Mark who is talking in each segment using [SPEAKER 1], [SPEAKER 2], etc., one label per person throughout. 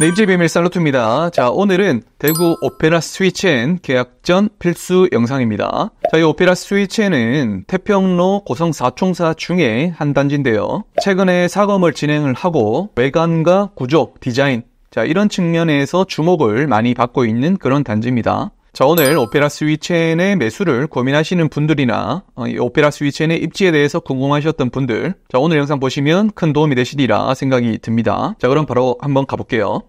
[SPEAKER 1] 네, 입질비밀 살로트입니다. 자, 오늘은 대구 오페라 스위치엔 계약 전 필수 영상입니다. 자, 이 오페라 스위치엔은 태평로 고성 4총사 중에 한 단지인데요. 최근에 사검을 진행을 하고 외관과 구조, 디자인, 자, 이런 측면에서 주목을 많이 받고 있는 그런 단지입니다. 자, 오늘 오페라 스위첸의 매수를 고민하시는 분들이나 어, 오페라 스위첸의 입지에 대해서 궁금하셨던 분들, 자, 오늘 영상 보시면 큰 도움이 되시리라 생각이 듭니다. 자, 그럼 바로 한번 가볼게요.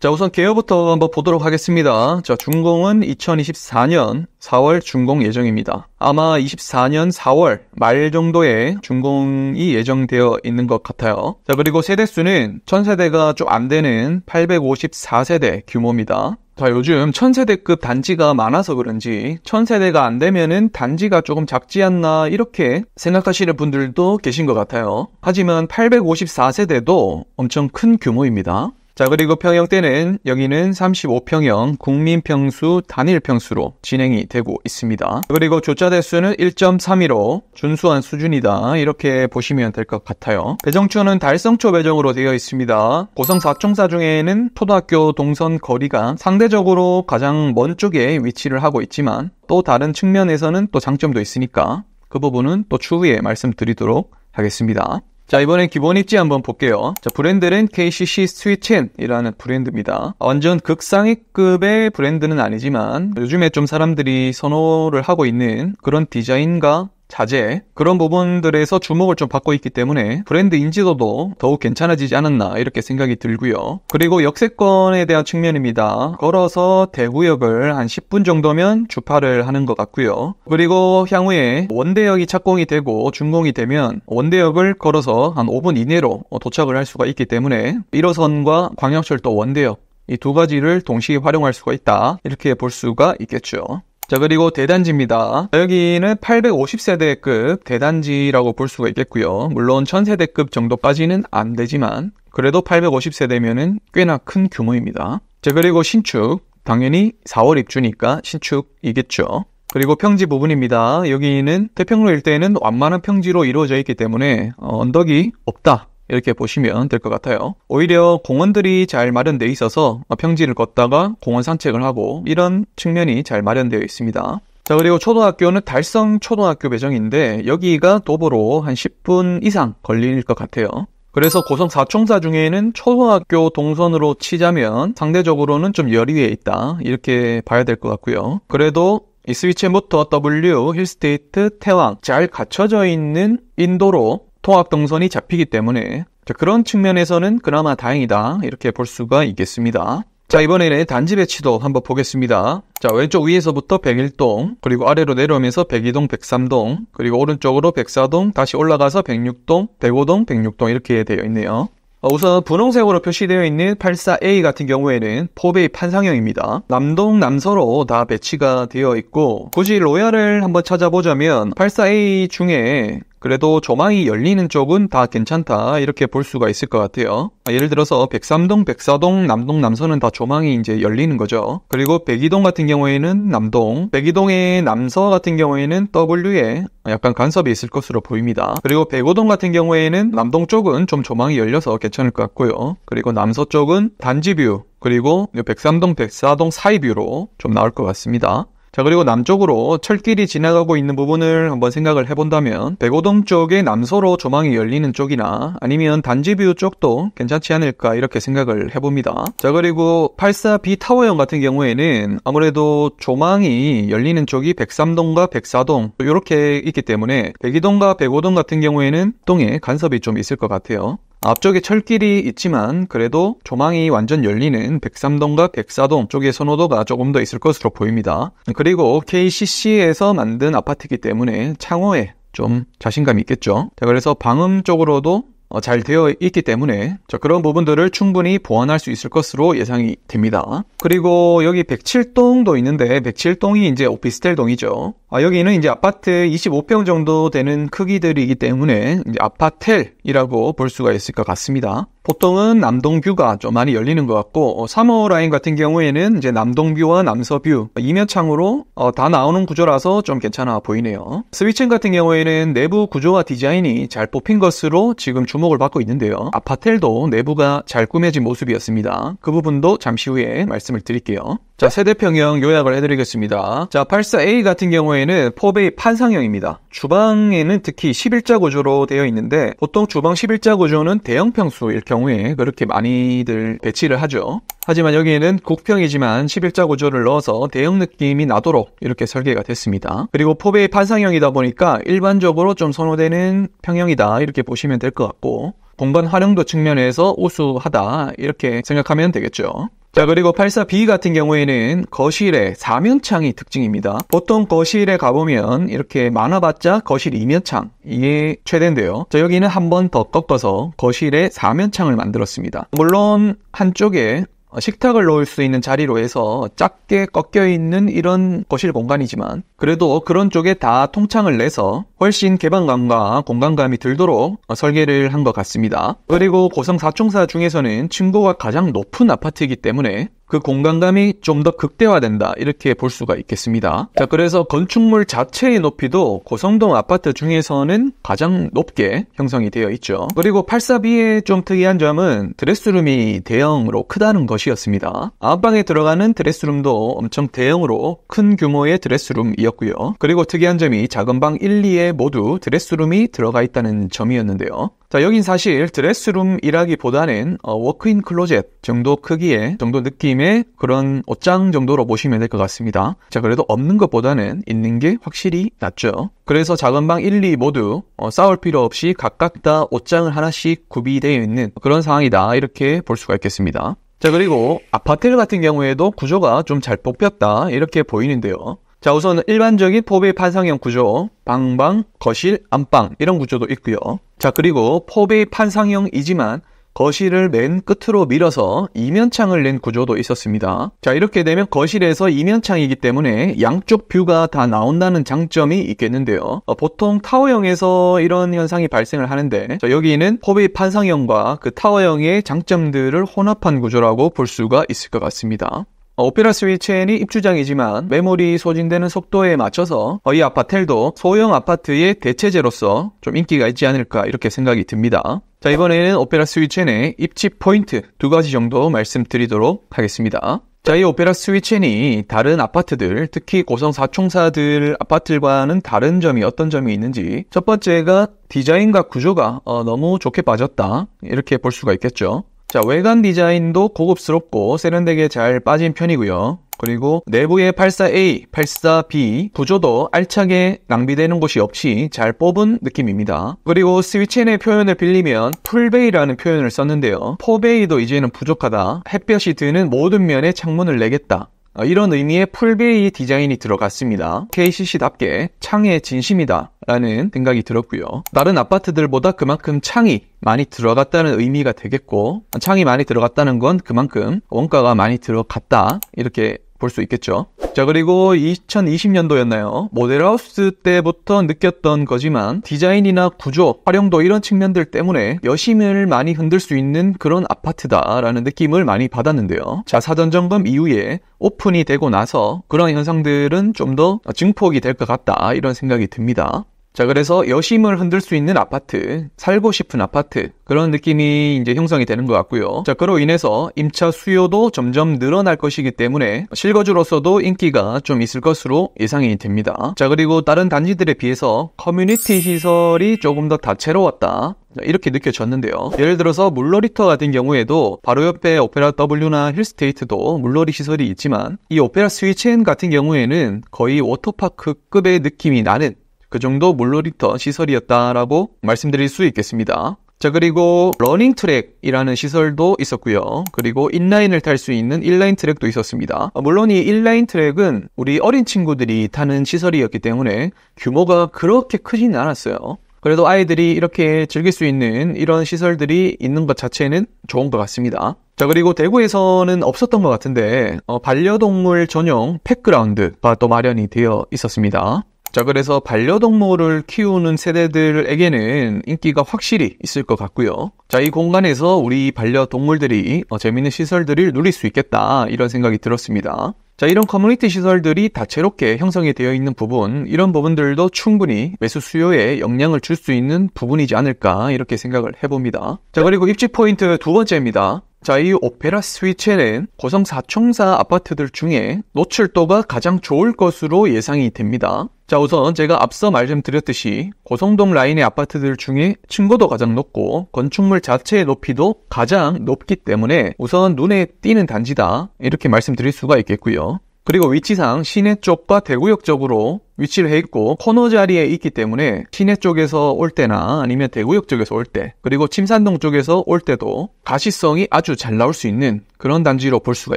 [SPEAKER 1] 자, 우선 개요부터 한번 보도록 하겠습니다. 자, 준공은 2024년 4월 준공 예정입니다. 아마 24년 4월 말 정도에 준공이 예정되어 있는 것 같아요. 자, 그리고 세대수는 1000세대가 좀 안 되는 854세대 규모입니다. 자, 요즘 천세대급 단지가 많아서 그런지 천세대가 안 되면은 단지가 조금 작지 않나 이렇게 생각하시는 분들도 계신 것 같아요. 하지만 854세대도 엄청 큰 규모입니다. 자, 그리고 평형때는 여기는 35평형 국민평수 단일평수로 진행이 되고 있습니다. 그리고 조차대수는1 3 1로 준수한 수준이다. 이렇게 보시면 될 것 같아요. 배정초는 달성초 배정으로 되어 있습니다. 고성 사총사 중에는 초등학교 동선 거리가 상대적으로 가장 먼 쪽에 위치를 하고 있지만 또 다른 측면에서는 또 장점도 있으니까 그 부분은 또 추후에 말씀드리도록 하겠습니다. 자, 이번엔 기본 입지 한번 볼게요. 자, 브랜드는 KCC 스위첸이라는 브랜드입니다. 완전 극상위급의 브랜드는 아니지만 요즘에 좀 사람들이 선호를 하고 있는 그런 디자인과 자제 그런 부분들에서 주목을 좀 받고 있기 때문에 브랜드 인지도도 더욱 괜찮아지지 않았나 이렇게 생각이 들고요. 그리고 역세권에 대한 측면입니다. 걸어서 대구역을 한 10분 정도면 주파를 하는 것 같고요. 그리고 향후에 원대역이 착공이 되고 준공이 되면 원대역을 걸어서 한 5분 이내로 도착을 할 수가 있기 때문에 1호선과 광역철도 원대역 이 두 가지를 동시에 활용할 수가 있다 이렇게 볼 수가 있겠죠. 자 그리고 대단지입니다. 여기는 850세대급 대단지라고 볼 수가 있겠고요. 물론 1000세대급 정도까지는 안 되지만 그래도 850세대면은 꽤나 큰 규모입니다. 자 그리고 신축 당연히 4월 입주니까 신축이겠죠. 그리고 평지 부분입니다. 여기는 태평로 일대에는 완만한 평지로 이루어져 있기 때문에 언덕이 없다 이렇게 보시면 될 것 같아요. 오히려 공원들이 잘 마련되어 있어서 평지를 걷다가 공원 산책을 하고 이런 측면이 잘 마련되어 있습니다. 자 그리고 초등학교는 달성 초등학교 배정인데 여기가 도보로 한 10분 이상 걸릴 것 같아요. 그래서 고성 사총사 중에는 초등학교 동선으로 치자면 상대적으로는 좀 열의에 있다 이렇게 봐야 될 것 같고요. 그래도 이 스위치부터 W 힐스테이트 태왕 잘 갖춰져 있는 인도로 통합동선이 잡히기 때문에 자, 그런 측면에서는 그나마 다행이다 이렇게 볼 수가 있겠습니다. 자 이번에는 단지 배치도 한번 보겠습니다. 자 왼쪽 위에서부터 101동 그리고 아래로 내려오면서 102동 103동 그리고 오른쪽으로 104동 다시 올라가서 106동 105동 106동 이렇게 되어 있네요. 어, 우선 분홍색으로 표시되어 있는 84A 같은 경우에는 포베이 판상형입니다. 남동 남서로 다 배치가 되어 있고 굳이 로얄을 한번 찾아보자면 84A 중에 그래도 조망이 열리는 쪽은 다 괜찮다 이렇게 볼 수가 있을 것 같아요 아, 예를 들어서 103동, 104동, 남동, 남서는 다 조망이 이제 열리는 거죠 그리고 102동 같은 경우에는 남동, 102동의 남서 같은 경우에는 W에 약간 간섭이 있을 것으로 보입니다 그리고 105동 같은 경우에는 남동 쪽은 좀 조망이 열려서 괜찮을 것 같고요 그리고 남서 쪽은 단지뷰 그리고 103동, 104동 사이뷰로 좀 나올 것 같습니다 자 그리고 남쪽으로 철길이 지나가고 있는 부분을 한번 생각을 해본다면 백오동 쪽에 남서로 조망이 열리는 쪽이나 아니면 단지뷰 쪽도 괜찮지 않을까 이렇게 생각을 해봅니다. 자 그리고 84B 타워형 같은 경우에는 아무래도 조망이 열리는 쪽이 103동과 104동 이렇게 있기 때문에 102동과 105동 같은 경우에는 동에 간섭이 좀 있을 것 같아요. 앞쪽에 철길이 있지만 그래도 조망이 완전 열리는 103동과 104동 쪽의 선호도가 조금 더 있을 것으로 보입니다. 그리고 KCC에서 만든 아파트이기 때문에 창호에 좀 자신감이 있겠죠. 자, 그래서 방음 쪽으로도 어, 잘 되어 있기 때문에 그런 부분들을 충분히 보완할 수 있을 것으로 예상이 됩니다. 그리고 여기 107동도 있는데 107동이 이제 오피스텔 동이죠. 아, 여기는 이제 아파트 25평 정도 되는 크기들이기 때문에 아파텔이라고 볼 수가 있을 것 같습니다. 보통은 남동뷰가 좀 많이 열리는 것 같고 3호 어, 라인 같은 경우에는 이제 남동뷰와 남서뷰 이면창으로 어, 다 나오는 구조라서 좀 괜찮아 보이네요. 스위칭 같은 경우에는 내부 구조와 디자인이 잘 뽑힌 것으로 지금 주목을 받고 있는데요. 아파텔도 내부가 잘 꾸며진 모습이었습니다. 그 부분도 잠시 후에 말씀을 드릴게요. 자, 세대평형 요약을 해드리겠습니다. 자, 84A 같은 경우에는 포베이 판상형입니다. 주방에는 특히 11자 구조로 되어 있는데 보통 주방 11자 구조는 대형 평수일 경우에 그렇게 많이들 배치를 하죠. 하지만 여기에는 국평이지만 11자 구조를 넣어서 대형 느낌이 나도록 이렇게 설계가 됐습니다. 그리고 포베이 판상형이다 보니까 일반적으로 좀 선호되는 평형이다 이렇게 보시면 될 것 같고 공간 활용도 측면에서 우수하다 이렇게 생각하면 되겠죠. 자, 그리고 84B 같은 경우에는 거실에 4면창이 특징입니다. 보통 거실에 가보면 이렇게 많아봤자 거실 2면창, 이게 최대인데요. 자, 여기는 한 번 더 꺾어서 거실에 4면창을 만들었습니다. 물론 한쪽에 어, 식탁을 놓을 수 있는 자리로 해서 작게 꺾여 있는 이런 거실 공간이지만 그래도 그런 쪽에 다 통창을 내서 훨씬 개방감과 공간감이 들도록 어, 설계를 한 것 같습니다. 그리고 고성 사총사 중에서는 층고가 가장 높은 아파트이기 때문에 그 공간감이 좀 더 극대화된다 이렇게 볼 수가 있겠습니다. 자 그래서 건축물 자체의 높이도 고성동 아파트 중에서는 가장 높게 형성이 되어 있죠. 그리고 842의 좀 특이한 점은 드레스룸이 대형으로 크다는 것이었습니다. 안방에 들어가는 드레스룸도 엄청 대형으로 큰 규모의 드레스룸이었고요. 그리고 특이한 점이 작은 방 1, 2에 모두 드레스룸이 들어가 있다는 점이었는데요. 자, 여긴 사실 드레스룸이라기보다는 어, 워크인 클로젯 정도 크기의 정도 느낌이 느낌의 그런 옷장 정도로 보시면 될 것 같습니다. 자, 그래도 없는 것보다는 있는 게 확실히 낫죠. 그래서 작은 방 1, 2 모두 어, 싸울 필요 없이 각각 다 옷장을 하나씩 구비되어 있는 그런 상황이다. 이렇게 볼 수가 있겠습니다. 자, 그리고 아파트 같은 경우에도 구조가 좀 잘 뽑혔다. 이렇게 보이는데요. 자, 우선 일반적인 포베 판상형 구조, 방방, 거실, 안방 이런 구조도 있고요. 자, 그리고 포베 판상형이지만 거실을 맨 끝으로 밀어서 이면창을 낸 구조도 있었습니다. 자, 이렇게 되면 거실에서 이면창이기 때문에 양쪽 뷰가 다 나온다는 장점이 있겠는데요. 어, 보통 타워형에서 이런 현상이 발생을 하는데 자, 여기는 포비 판상형과 그 타워형의 장점들을 혼합한 구조라고 볼 수가 있을 것 같습니다. 어, 오페라 스위치엔이 입주장이지만 메모리 소진되는 속도에 맞춰서 어, 이 아파텔도 소형 아파트의 대체제로서 좀 인기가 있지 않을까 이렇게 생각이 듭니다. 자, 이번에는 오페라 스위첸의 치 입지 포인트 두 가지 정도 말씀드리도록 하겠습니다. 자, 이 오페라 스위첸이 치 다른 아파트들, 특히 고성 사총사들 아파트들과는 다른 점이 어떤 점이 있는지 첫 번째가 디자인과 구조가 어, 너무 좋게 빠졌다 이렇게 볼 수가 있겠죠. 자 외관 디자인도 고급스럽고 세련되게 잘 빠진 편이고요. 그리고 내부의 84A, 84B 구조도 알차게 낭비되는 곳이 없이 잘 뽑은 느낌입니다. 그리고 스위첸의 치 표현을 빌리면 풀베이라는 표현을 썼는데요. 포베이도 이제는 부족하다. 햇볕이 드는 모든 면에 창문을 내겠다. 아, 이런 의미의 풀베이 디자인이 들어갔습니다. KCC답게 창의 진심이다. 라는 생각이 들었고요. 다른 아파트들보다 그만큼 창이 많이 들어갔다는 의미가 되겠고 창이 많이 들어갔다는 건 그만큼 원가가 많이 들어갔다 이렇게 볼 수 있겠죠. 자 그리고 2020년도였나요? 모델하우스 때부터 느꼈던 거지만 디자인이나 구조, 활용도 이런 측면들 때문에 여심을 많이 흔들 수 있는 그런 아파트다라는 느낌을 많이 받았는데요. 자 사전 점검 이후에 오픈이 되고 나서 그런 현상들은 좀 더 증폭이 될 것 같다 이런 생각이 듭니다. 자, 그래서 여심을 흔들 수 있는 아파트, 살고 싶은 아파트, 그런 느낌이 이제 형성이 되는 것 같고요. 자, 그로 인해서 임차 수요도 점점 늘어날 것이기 때문에 실거주로서도 인기가 좀 있을 것으로 예상이 됩니다. 자, 그리고 다른 단지들에 비해서 커뮤니티 시설이 조금 더 다채로웠다. 이렇게 느껴졌는데요. 예를 들어서 물놀이터 같은 경우에도 바로 옆에 오페라 W나 힐스테이트도 물놀이 시설이 있지만 이 오페라 스위치엔 같은 경우에는 거의 워터파크급의 느낌이 나는 그 정도 물놀이터 시설이었다라고 말씀드릴 수 있겠습니다. 자 그리고 러닝 트랙이라는 시설도 있었고요. 그리고 인라인을 탈 수 있는 인라인 트랙도 있었습니다. 아, 물론 이 인라인 트랙은 우리 어린 친구들이 타는 시설이었기 때문에 규모가 그렇게 크진 않았어요. 그래도 아이들이 이렇게 즐길 수 있는 이런 시설들이 있는 것 자체는 좋은 것 같습니다. 자 그리고 대구에서는 없었던 것 같은데 어, 반려동물 전용 팩그라운드가또 마련이 되어 있었습니다. 자, 그래서 반려동물을 키우는 세대들에게는 인기가 확실히 있을 것 같고요. 자, 이 공간에서 우리 반려동물들이 어, 재미있는 시설들을 누릴 수 있겠다 이런 생각이 들었습니다. 자, 이런 커뮤니티 시설들이 다채롭게 형성이 되어 있는 부분, 이런 부분들도 충분히 매수 수요에 영향을 줄 수 있는 부분이지 않을까 이렇게 생각을 해봅니다. 자, 그리고 입지 포인트 두 번째입니다. 자, 이 오페라 스위체는 고성 사총사 아파트들 중에 노출도가 가장 좋을 것으로 예상이 됩니다. 자, 우선 제가 앞서 말씀드렸듯이 고성동 라인의 아파트들 중에 층고도 가장 높고 건축물 자체의 높이도 가장 높기 때문에 우선 눈에 띄는 단지다. 이렇게 말씀드릴 수가 있겠고요. 그리고 위치상 시내 쪽과 대구역 쪽으로 위치를 해 있고 코너 자리에 있기 때문에 시내 쪽에서 올 때나 아니면 대구역 쪽에서 올 때 그리고 침산동 쪽에서 올 때도 가시성이 아주 잘 나올 수 있는 그런 단지로 볼 수가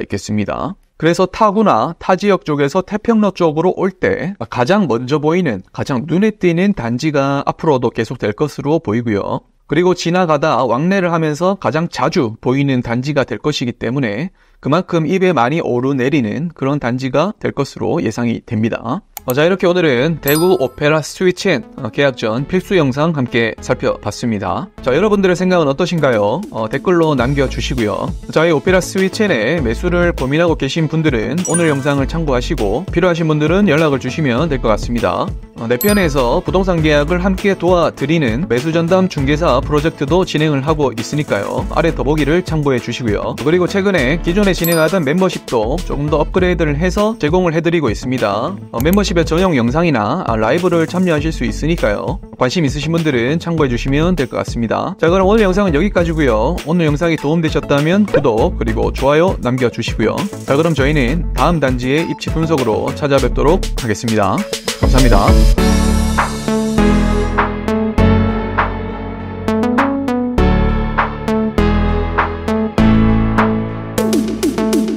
[SPEAKER 1] 있겠습니다. 그래서 타구나 타 지역 쪽에서 태평로 쪽으로 올 때 가장 먼저 보이는 가장 눈에 띄는 단지가 앞으로도 계속 될 것으로 보이고요. 그리고 지나가다 왕래를 하면서 가장 자주 보이는 단지가 될 것이기 때문에 그만큼 입에 많이 오르내리는 그런 단지가 될 것으로 예상이 됩니다. 어, 자 이렇게 오늘은 대구 오페라 스위치엔 어, 계약 전 필수 영상 함께 살펴봤습니다. 자 여러분들의 생각은 어떠신가요? 어, 댓글로 남겨주시고요. 자이 오페라 스위치엔의 매수를 고민하고 계신 분들은 오늘 영상을 참고하시고 필요하신 분들은 연락을 주시면 될 것 같습니다. 어, 내 편에서 부동산 계약을 함께 도와드리는 매수 전담 중개사 프로젝트도 진행을 하고 있으니까요. 아래 더보기를 참고해 주시고요. 그리고 최근에 기존에 진행하던 멤버십도 조금 더 업그레이드를 해서 제공을 해드리고 있습니다. 어, 멤버십 팁의 전용 영상이나 아, 라이브를 참여하실 수 있으니까요. 관심 있으신 분들은 참고해 주시면 될 것 같습니다. 자 그럼 오늘 영상은 여기까지고요. 오늘 영상이 도움되셨다면 구독 그리고 좋아요 남겨주시고요. 자 그럼 저희는 다음 단지의 입지 분석으로 찾아뵙도록 하겠습니다. 감사합니다.